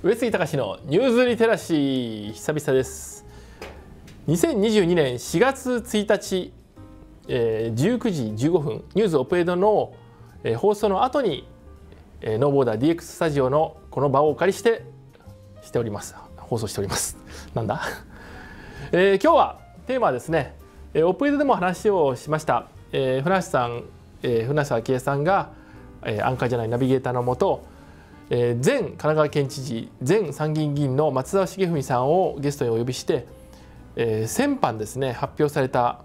上杉隆のニューズリテラシー久々です2022年4月1日、えー、19時15分ニューズオペエドの、えー、放送の後に、えー、ノーボーダー DX スタジオのこの場をお借りしてしております放送しております なんだ、えー、今日はテーマはですね、えー、オペエドでも話をしました、えー、船橋さん、えー、船橋昭恵さんが、えー、アンカーじゃないナビゲーターのもとえー、前神奈川県知事前参議院議員の松沢茂文さんをゲストにお呼びして、えー、先般ですね発表された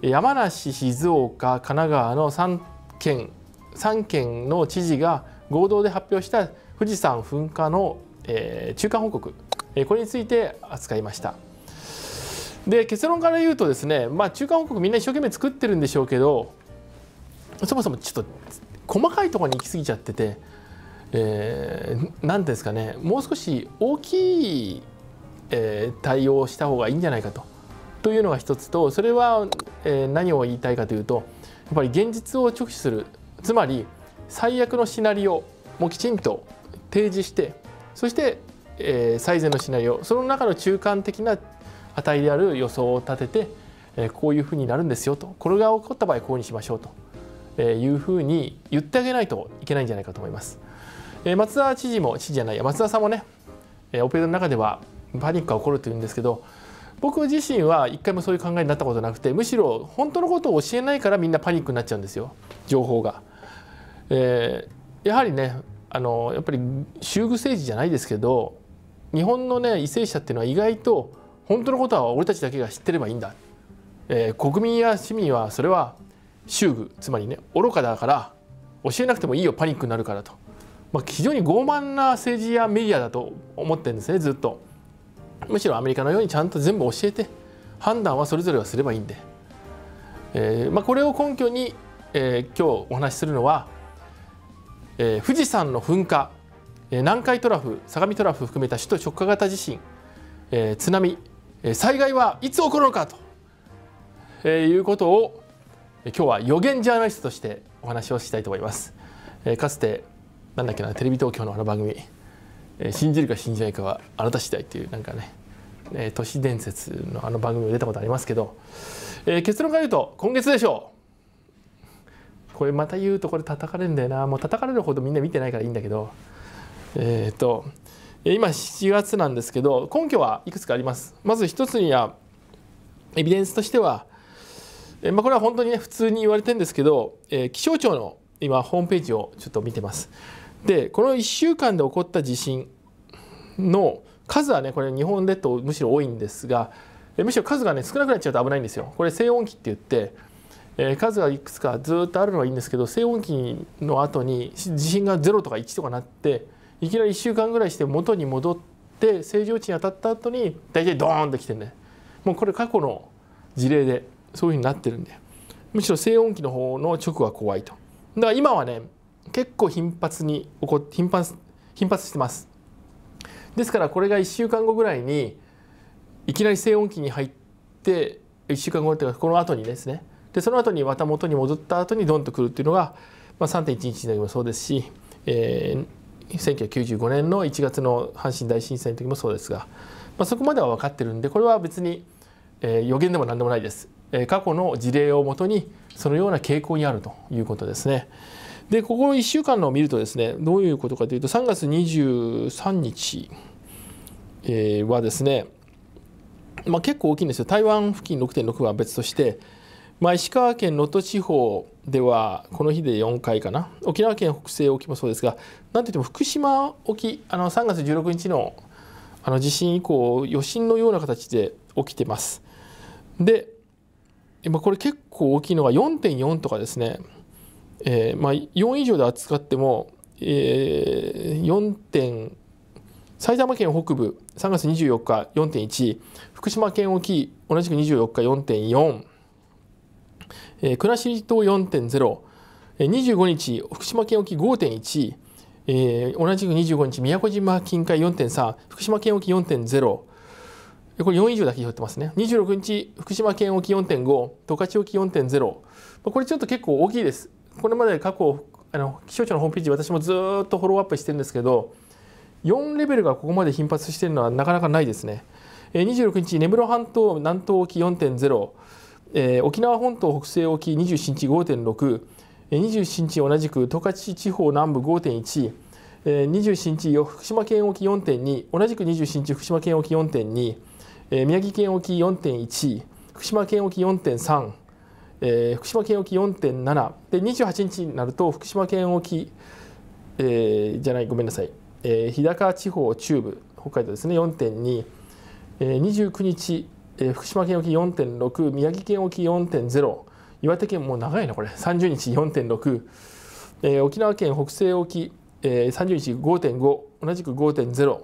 山梨静岡神奈川の3県3県の知事が合同で発表した富士山噴火の、えー、中間報告、えー、これについて扱いました。で結論から言うとですね、まあ、中間報告みんな一生懸命作ってるんでしょうけどそもそもちょっと細かいところに行き過ぎちゃっててえー、なんですかねもう少し大きい、えー、対応をした方がいいんじゃないかとというのが一つとそれは、えー、何を言いたいかというとやっぱり現実を直視するつまり最悪のシナリオもきちんと提示してそして、えー、最善のシナリオその中の中間的な値である予想を立てて、えー、こういうふうになるんですよとこれが起こった場合こうにしましょうというふうに言ってあげないといけないんじゃないかと思います。え松田知事も知事じゃない松田さんもね、えオペレーーの中ではパニックが起こるというんですけど僕自身は一回もそういう考えになったことなくてむしろ本当のことを教えないからみんなパニックになっちゃうんですよ情報が。えー、やはりねあのやっぱり修具政治じゃないですけど日本のね為政者っていうのは意外と本当のことは俺たちだけが知ってればいいんだ、えー、国民や市民はそれは修具つまりね愚かだから教えなくてもいいよパニックになるからとまあ、非常に傲慢な政治やメディアだと思ってるんですねずっとむしろアメリカのようにちゃんと全部教えて判断はそれぞれはすればいいんで、えーまあ、これを根拠に、えー、今日お話しするのは、えー、富士山の噴火、え南海トラフ相模トラフ含めた首都直下型地震、えー、津波、え災害はいつ起こるのかと、えー、いうことを今日は予言ジャーナリストとしてお話をしたいと思います。えー、かつてなんだっけなテレビ東京のあの番組「えー、信じるか信じないかはあなた次第」っていうなんかね、えー、都市伝説のあの番組を出たことありますけど、えー、結論から言うと今月でしょうこれまた言うとこれ叩かれるんだよなもう叩かれるほどみんな見てないからいいんだけどえっ、と今7月なんですけど根拠はいくつかありますまず一つにはエビデンスとしては、えまあ、これは本当にね普通に言われてるんですけど、えー、気象庁の今ホームページをちょっと見てますでこの1週間で起こった地震の数はねこれ日本列島むしろ多いんですがむしろ数がね少なくなっちゃうと危ないんですよ。これ静音期って言ってえ数がいくつかずっとあるのはいいんですけど静音期の後に地震が0とか1とかなっていきなり1週間ぐらいして元に戻って正常値に当たった後に大体ドーンときてねもうこれ過去の事例でそういうふうになってるんでむしろ静音期の方の直は怖いとだから今はね結構頻発に起こ頻発頻発してますですからこれが1週間後ぐらいにいきなり静音期に入って1週間後っていうのこの後にですねでその後にまた元に戻った後にドンとくるっていうのが、まあ、3.11の時もそうですし、えー、1995年の1月の阪神大震災の時もそうですが、まあ、そこまでは分かってるんでこれは別に、えー、予言でも何でもないです、えー、過去の事例をもとにそのような傾向にあるということですね。でここ1週間のを見るとですねどういうことかというと3月23日、えー、はですね、まあ、結構大きいんですよ台湾付近6.6は別として、まあ、石川県能登地方ではこの日で4回かな沖縄県北西沖もそうですがなんといっても福島沖あの3月16日のあの地震以降余震のような形で起きてます。で、まあ、これ結構大きいのが4.4とかですねえーまあ、4以上で扱っても、えー、4点埼玉県北部3月24日4.1福島県沖同じく24日4.4、え国後島4.0 25日、福島県沖5.1、えー、同じく25日、宮古島近海4.3、福島県沖4.0、これ4以上だけ拾ってますね。26日、福島県沖4.5、十勝沖4.0、これちょっと結構大きいです。これまで過去あの気象庁のホームページ私もずっとフォローアップしてるんですけど4レベルがここまで頻発しているのはなかなかないですね。26日根室半島南東沖4.0、えー、沖縄本島北西沖27日5.6 27日同じく十勝地方南部5.1 27日福島県沖4.2同じく27日福島県沖4.2宮城県沖4.1福島県沖4.3えー、福島県沖4.7で28日になると福島県沖、えー、じゃないごめんなさい、えー、日高地方中部北海道ですね4.2、えー、29日、えー、福島県沖4.6宮城県沖4.0岩手県もう長いなこれ30日4.6、えー、沖縄県北西沖、えー、30日5.5同じく5.0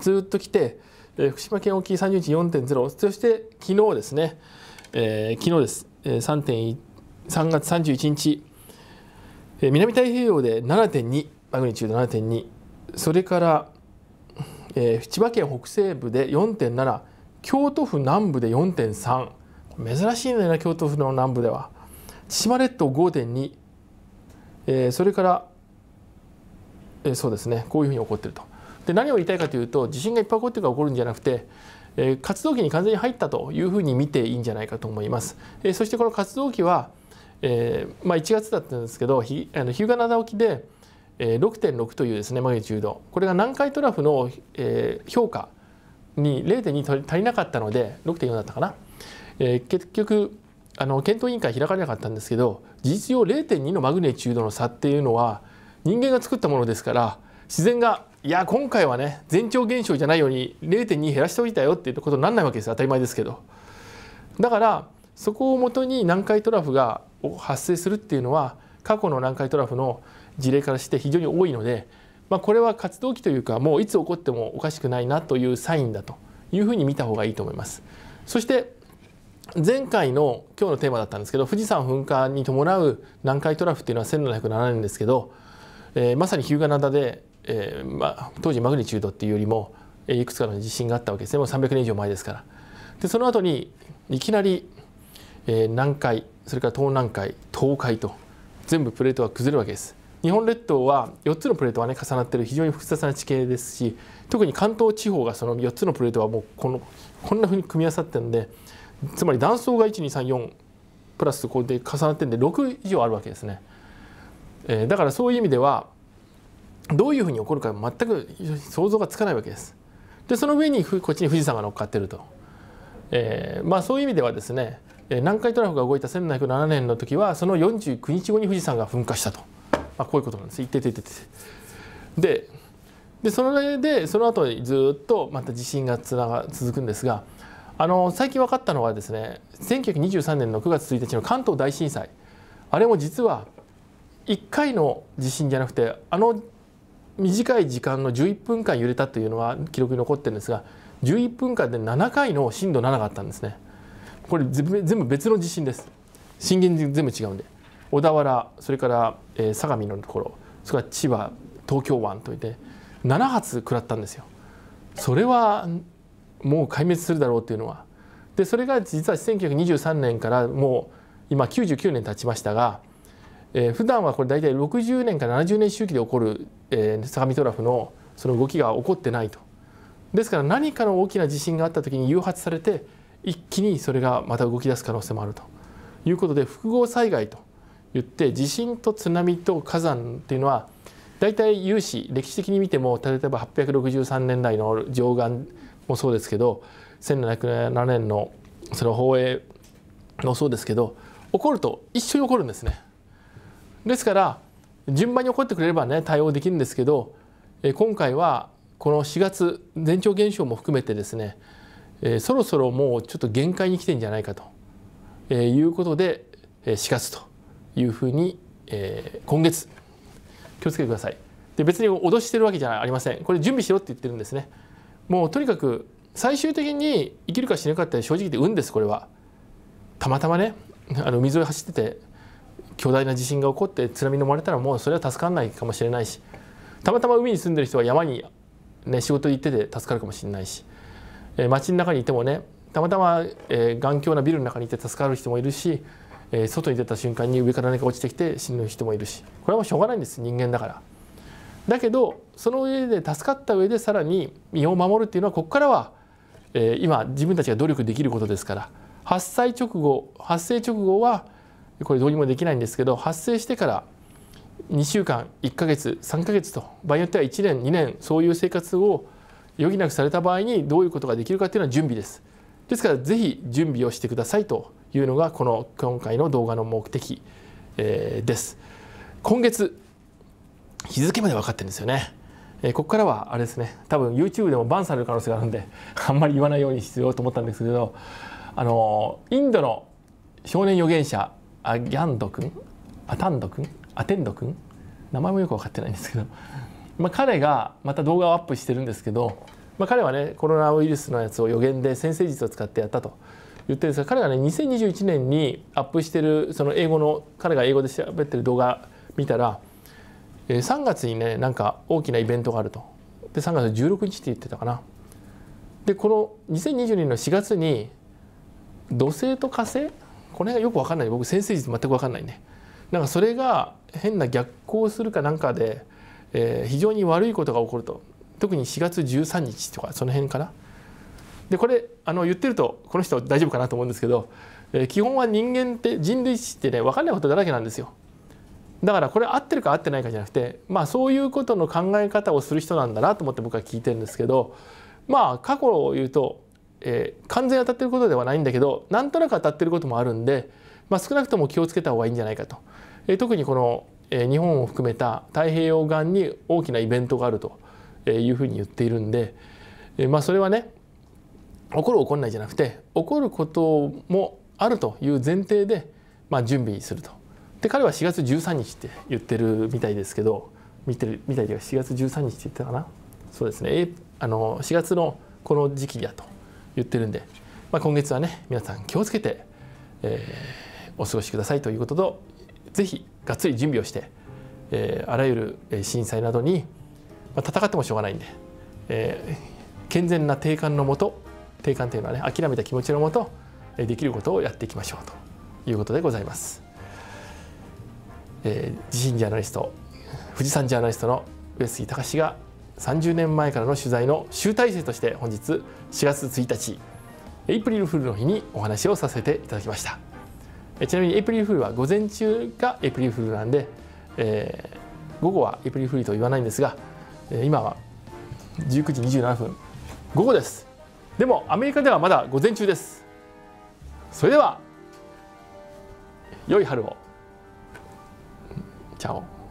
ずっと来て、えー、福島県沖30日4.0そして昨日ですねえー、昨日です、えー、3, 3月31日、えー、南太平洋で7.2マグニチュード7.2それから、えー、千葉県北西部で4.7京都府南部で4.3珍しいね京都府の南部では千島列島5.2、えー、それから、えー、そうですねこういうふうに起こってると。で何を言いたいかというと地震がいっぱい起こってから起こるんじゃなくて活動期に完全に入ったというふうに見ていいんじゃないかと思います。そしてこの活動期は、えー、まあ、1月だったんですけど日あの日向灘沖で6.6というですねマグニチュードこれが南海トラフの、え評価に0.2足りなかったので6.4だったかな、えー、結局あの検討委員会開かれなかったんですけど事実上0.2のマグニチュードの差っていうのは人間が作ったものですから自然がいや今回はね前兆現象じゃないように0.2減らしておいたよっていうことにならないわけです当たり前ですけどだからそこをもとに南海トラフが発生するっていうのは過去の南海トラフの事例からして非常に多いので、まあ、これは活動期というかもういつ起こってもおかしくないなというサインだというふうに見た方がいいと思います。そして前回の今日のテーマだったんですけど富士山噴火に伴う南海トラフっていうのは1707年ですけど、えー、まさに日向灘でえーまあ、当時マグニチュードっていうよりもいくつかの地震があったわけですねもう300年以上前ですから。でその後にいきなり、えー、南海それから東南海東海と全部プレートは崩れるわけです。日本列島は4つのプレートがね重なってる非常に複雑な地形ですし特に関東地方がその4つのプレートはもうこのこんなふうに組み合わさってるんでつまり断層が1234プラスこうで重なってるんで6以上あるわけですね。えー、だからそういう意味ではどういうふうに起こるか全く想像がつかないわけです。でその上にこっちに富士山が乗っかってると、えー、まあそういう意味ではですね南海トラフが動いた1707年の時はその49日後に富士山が噴火したと、まあ、こういうことなんです。いててててででそ上でその後ずっとまた地震がつなが続くんですがあの最近分かったのはですね1923年の9月1日の関東大震災あれも実は1回の地震じゃなくてあの短い時間の11分間揺れたというのは記録に残ってるんですが11分間で7回の震度7があったんですねこれ全部別の地震です震源全部違うんで小田原それから、え相模のところそれから千葉東京湾といって7発食らったんですよそれはもう壊滅するだろうというのはでそれが実は1923年からもう今99年経ちましたがえー、普段はこれ大体60年から70年周期で起こる、えー、相模トラフのその動きが起こってないと。ですから何かの大きな地震があった時に誘発されて一気にそれがまた動き出す可能性もあるということで複合災害といって地震と津波と火山っていうのは大体有史歴史的に見ても例えば863年代の上岸もそうですけど1707年のその宝永もそうですけど起こると一緒に起こるんですね。ですから順番に起こってくれればね対応できるんですけど今回はこの4月前兆現象も含めてですねそろそろもうちょっと限界に来てんじゃないかということで4月というふうに今月気をつけてください。で別に脅してるわけじゃありませんこれ準備しろって言ってるんですね。もうとにかく最終的に生きるか死ぬかって正直言って運ですこれは。たまたまねあの水を走ってて巨大な地震が起こって津波に飲まれたらもうそれは助からないかもしれないしたまたま海に住んでる人は山に、ね、仕事行ってて助かるかもしれないし、えー、街の中にいてもねたまたま、えー、頑強なビルの中にいて助かる人もいるし、えー、外に出た瞬間に上から何か落ちてきて死ぬ人もいるしこれはもうしょうがないんです人間だから。だけどその上で助かった上でさらに身を守るっていうのはここからは、えー、今自分たちが努力できることですから発災直後発生直後はこれどうにもできないんですけど発生してから2週間1ヶ月3ヶ月と場合によっては1年2年そういう生活を余儀なくされた場合にどういうことができるかっていうのは準備です。ですから是非準備をしてくださいというのがこの今回の動画の目的、えー、です。今月日付まで分かってるんですよね。えー、ここからはあれですね多分 YouTube でもバンされる可能性があるんであんまり言わないようにしようと思ったんですけどあのインドの少年預言者アギャンド君アタンド君アテンド君名前もよく分かってないんですけど、まあ、彼がまた動画をアップしてるんですけど、まあ、彼はねコロナウイルスのやつを予言で先生術を使ってやったと言ってるんですが彼がね2021年にアップしてるその英語の彼が英語で調べてる動画見たら、えー、3月にねなんか大きなイベントがあるとで3月16日って言ってたかなでこの2022年の4月に土星と火星こ辺がよく分かんない僕先生術全く分かんないねなんかそれが変な逆行するかなんかで、えー、非常に悪いことが起こると特に4月13日とかその辺かなでこれあの言ってるとこの人大丈夫かなと思うんですけど、えー、基本は人間って人類史ってね分かんないことだらけなんですよだからこれ合ってるか合ってないかじゃなくてまあそういうことの考え方をする人なんだなと思って僕は聞いてるんですけどまあ過去を言うとえー、完全に当たってることではないんだけどなんとなく当たってることもあるんで、まあ、少なくとも気をつけた方がいいんじゃないかと、えー、特にこの、えー、日本を含めた太平洋岸に大きなイベントがあるというふうに言っているんで、えー、まあそれはね起こる起こんないじゃなくて起こることもあるという前提で、まあ、準備すると。で彼は4月13日って言ってるみたいですけど見てるみたいでは4月13日って言ったかなそうですねあの4月のこの時期だと言ってるんで、まあ、今月はね皆さん気をつけて、えー、お過ごしくださいということとぜひがっつり準備をして、えー、あらゆる震災などに、まあ、戦ってもしょうがないんで、えー、健全な定観のもと定観というのはね諦めた気持ちのもとできることをやっていきましょうということでございます。えー、地震ジャーナリスト富士山ジャーナリストの上杉隆が30年前からの取材の集大成として本日4月1日エイプリルフールの日にお話をさせていただきましたちなみにエイプリルフールは午前中がエイプリルフールなんで、えー、午後はエイプリルフールと言わないんですが今は19時27分午後ですでもアメリカではまだ午前中ですそれでは良い春をチャオ